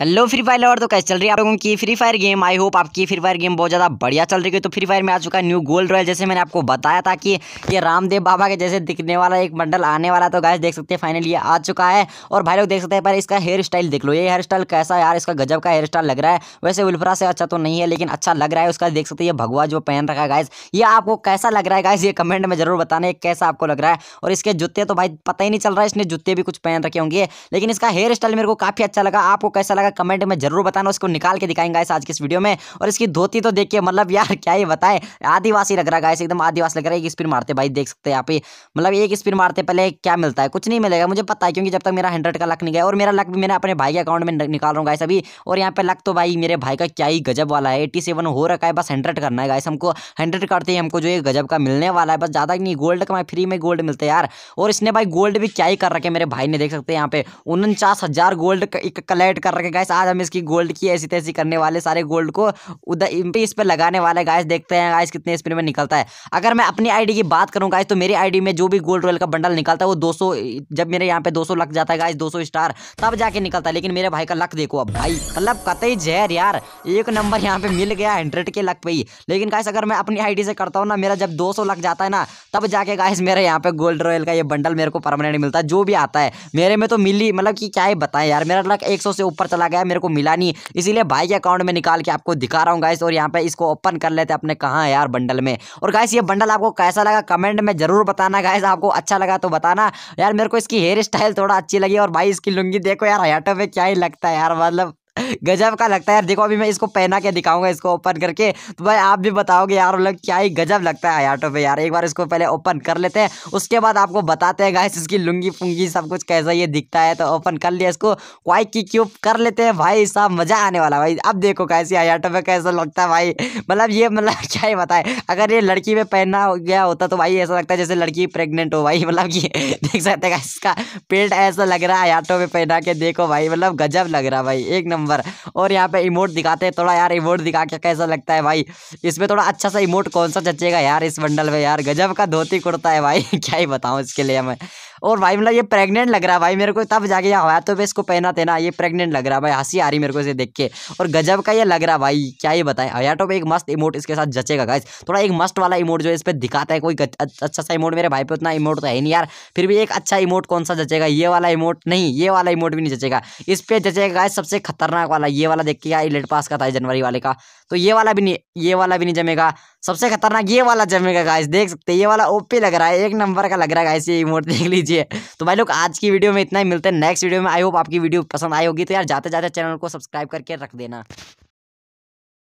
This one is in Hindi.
हेलो फ्री फायर लवर तो कैसे चल रही है आप लोगों की Free Fire game I hope आपकी फ्री फायर गेम बहुत ज़्यादा बढ़िया चल रही है तो फ्री फायर में आ चुका है न्यू गोल्ड रॉयल जैसे मैंने आपको बताया था कि ये रामदेव बाबा के जैसे दिखने वाला एक मंडल आने वाला तो गाइस देख सकते हैं फाइनली ये आ चुका है और भाई लोग देख सकते हैं पर इसका हेयर स्टाइल देख लो ये हेयर स्टाइल कैसा यार इसका गजब का हेयर स्टाइल लग रहा है वैसे उल्फरा से अच्छा तो नहीं है लेकिन अच्छा लग रहा है उसका देख सकते हैं ये भगवा जो पहन रखा है गाइस ये आपको कैसा लग रहा है गाइस ये कमेंट में जरूर बताना कैसा आपको लग रहा है और इसके जूते तो भाई पता ही नहीं चल रहा है इसने जूते भी कुछ पहन रखे होंगे लेकिन इसका हेयर स्टाइल मेरे को काफ़ी अच्छा लगा आपको कैसा लगा कमेंट में जरूर बताना उसको निकाल के दिखाएंगे गाइस आज की इस वीडियो में और इसकी धोती तो देखिए मतलब यार क्या ही बताए आदिवासी लग रहा है एकदम आदिवासी लग रहा है एक स्पिन मारते भाई देख सकते हैं आप ही मतलब एक स्पिन मारते पहले क्या मिलता है कुछ नहीं मिलेगा मुझे पता है क्योंकि जब तक मेरा हंड्रेड का लक नहीं गया और मेरा लक भी मैंने अपने भाई के अकाउंट में निकाल रहा हूँ गाइस अभी और यहाँ पे लक तो भाई मेरे भाई का क्या ही गजब वाला है एटी हो रखा है बस हंड्रेड करना है गाइस हमको हंड्रेड करते ही हमको जो ये गजब का मिलने वाला है बस ज़्यादा नहीं गोल्ड का फ्री में गोल्ड मिलते यार और इसने भाई गोल्ड भी क्या ही कर रखे मेरे भाई ने देख सकते हैं यहाँ पे उनचास हजार गोल्ड कलेक्ट कर रखे गाइस आज हम इसकी गोल्ड की ऐसी तैसी करने वाले सारे गोल्ड को उधर इस पर लगाने वाले गाइस देखते हैं गाइस कितने स्पिन में निकलता है अगर मैं अपनी आईडी की बात करूँ गाइस तो मेरी आईडी में जो भी गोल्ड रॉयल का बंडल निकलता है वो 200 जब मेरे यहाँ पे 200 लक जाता है गाइस 200 स्टार तब जाके निकलता है लेकिन मेरे भाई का लक देखो अब भाई मतलब कतई जहर यार एक नंबर यहाँ पे मिल गया हंड्रेड के लक पे ही लेकिन गाइस अगर मैं अपनी आईडी से करता हूँ ना मेरा जब 200 लक जाता है ना तब जाके गाइस मेरे यहाँ पे गोल्ड रॉयल का ये बंडल मेरे को परमानेंट मिलता है जो भी आता है मेरे में तो मिली मतलब कि क्या ही बताएं यार मेरा लक एक से ऊपर चला चला गया मेरे को मिला नहीं इसीलिए भाई के अकाउंट में निकाल के आपको दिखा रहा हूँ गाइस और यहाँ पे इसको ओपन कर लेते अपने कहाँ यार बंडल में और गाइस ये बंडल आपको कैसा लगा कमेंट में जरूर बताना गाइस आपको अच्छा लगा तो बताना यार मेरे को इसकी हेयर स्टाइल थोड़ा अच्छी लगी और भाई इसकी लुंगी देखो यार हयाटों में क्या ही लगता है यार मतलब गजब का लगता है यार देखो अभी मैं इसको पहना के दिखाऊंगा इसको ओपन करके तो भाई आप भी बताओगे यार मतलब क्या ही गजब लगता है आटो पे यार एक बार इसको पहले ओपन कर लेते हैं उसके बाद आपको बताते हैं गाइस इसकी लुंगी फुंगी सब कुछ कैसा ये दिखता है तो ओपन कर लिया इसको क्वाइक की क्यूब कर लेते हैं भाई साहब मजा आने वाला भाई अब देखो कैसे आटो पे कैसा लगता है भाई मतलब ये मतलब क्या ही बताए अगर ये लड़की में पहना गया होता तो भाई ऐसा लगता है जैसे लड़की प्रेगनेंट हो भाई मतलब ये देख सकते हैं इसका पेट ऐसा लग रहा है आटो पे पहना के देखो भाई मतलब गजब लग रहा भाई एक नंबर नंबर और यहाँ पे इमोट दिखाते हैं थोड़ा यार इमोट दिखा के कैसा लगता है भाई इसमें थोड़ा अच्छा सा इमोट कौन सा जचेगा यार इस बंडल में यार गजब का धोती कुर्ता है भाई क्या ही बताऊँ इसके लिए मैं और भाई मतलब ये प्रेग्नेंट लग रहा है भाई मेरे को तब जाके यहाँ तो पर इसको पहना देना ये प्रेग्नेंट लग रहा है भाई हंसी आ रही मेरे को इसे देख के और गजब का ये लग रहा भाई क्या ये बताएं हयाटो तो पे एक मस्त इमोट इसके साथ जचेगा गाइज थोड़ा एक मस्त वाला इमोट जो इस पर दिखाता है कोई अच्छा सा इमोट मेरे भाई पे उतना इमोट तो है नहीं यार फिर भी एक अच्छा इमोट कौन सा जचेगा ये वाला इमोट नहीं ये वाला इमोट भी नहीं जचेगा इस पर जचेगा गाइज सबसे खतरनाक वाला ये वाला देख के यार लेट पास का था जनवरी वाले का तो ये वाला भी नहीं ये वाला भी नहीं जमेगा सबसे खतरनाक ये वाला जमेगा गाइस देख सकते हैं ये वाला ओपी लग रहा है एक नंबर का लग रहा है गाइस ये इमोट देख लीजिए कीजिए तो भाई लोग आज की वीडियो में इतना ही मिलते हैं नेक्स्ट वीडियो में आई होप आपकी वीडियो पसंद आई होगी तो यार जाते जाते चैनल को सब्सक्राइब करके रख देना